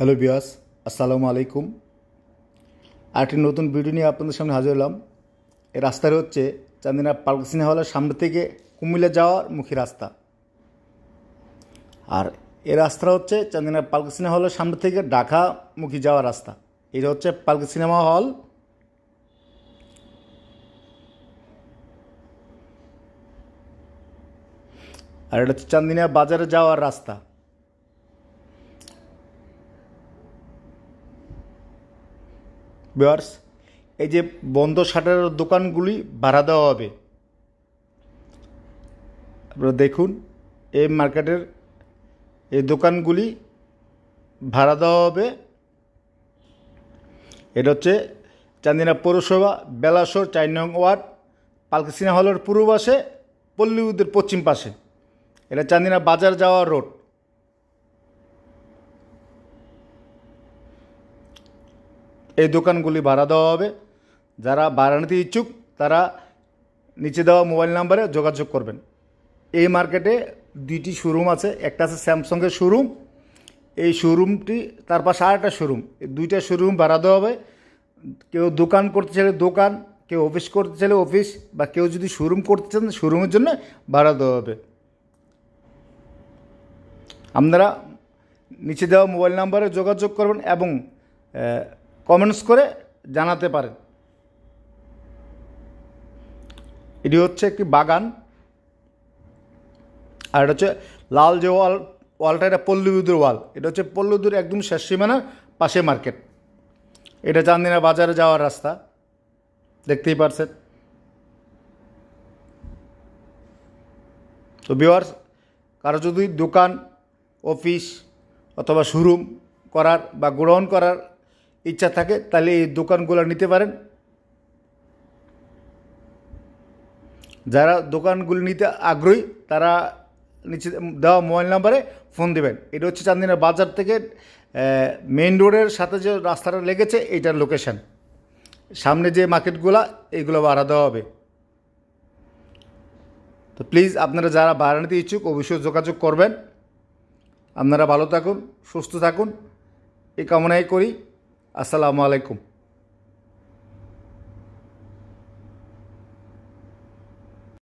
hello বিয়াস আসসালামু আলাইকুম আরেকটি নতুন ভিডিও নিয়ে আপনাদের সামনে হাজির হলাম এ রাস্তাটা হচ্ছে চান্দিনা পার্ক হলের সামনে থেকে কুমিল্লা যাওয়ার মুখী রাস্তা আর এ রাস্তা হচ্ছে চান্দিনা পার্ক সিনেমা হলের সামনে থেকে ঢাকা মুখী যাওয়ার রাস্তা এটা হচ্ছে পার্ক সিনেমা হল আর এটা হচ্ছে চান্দিনা বাজারে যাওয়ার রাস্তা বেয়ার্স এই যে বন্ধ শাটারের দোকানগুলি ভাড়া দেওয়া হবে আপনারা দেখুন এই মার্কেটের এই দোকানগুলি ভাড়া দেওয়া হবে এটা হচ্ছে চান্দিনা পৌরসভা বেলাসর চার নং ওয়ার্ড সিনেমা হলের পূর্ব পাশে পল্লীউদের পশ্চিম পাশে এটা চান্দিনা বাজার যাওয়া রোড এই দোকানগুলি ভাড়া দেওয়া হবে যারা ভাড়া নিতে ইচ্ছুক তারা নিচে দেওয়া মোবাইল নাম্বারে যোগাযোগ করবেন এই মার্কেটে দুইটি শোরুম আছে একটা আছে স্যামসংয়ের শোরুম এই শোরুমটি তার পাশে একটা শোরুম এই দুইটা শোরুম ভাড়া দেওয়া হবে কেউ দোকান করতে চাইলে দোকান কেউ অফিস করতে চাইলে অফিস বা কেউ যদি শোরুম করতে চান শোরুমের জন্য ভাড়া দেওয়া হবে আপনারা নিচে দেওয়া মোবাইল নাম্বারে যোগাযোগ করবেন এবং কমেন্টস করে জানাতে পারেন এটি হচ্ছে একটি বাগান আর এটা হচ্ছে লাল যে ওয়াল ওয়ালটা এটা পল্লুবিদুর ওয়াল এটা হচ্ছে পল্লুদুর একদম শেষ সীমানার পাশে মার্কেট এটা চান্দিনা বাজারে যাওয়ার রাস্তা দেখতেই পারছেন তো বিওয়ার কারো যদি দোকান অফিস অথবা শোরুম করার বা গ্রহণ করার ইচ্ছা থাকে তাহলে এই দোকানগুলো নিতে পারেন যারা দোকানগুলো নিতে আগ্রহী তারা নিচে দেওয়া মোবাইল নাম্বারে ফোন দেবেন এটা হচ্ছে চান্দিনা বাজার থেকে মেন রোডের সাথে যে রাস্তাটা লেগেছে এইটার লোকেশান সামনে যে মার্কেটগুলা এগুলো ভাড়া দেওয়া হবে তো প্লিজ আপনারা যারা ভাড়া নিতে ইচ্ছুক অবশ্যই যোগাযোগ করবেন আপনারা ভালো থাকুন সুস্থ থাকুন এই কামনাই করি as alaikum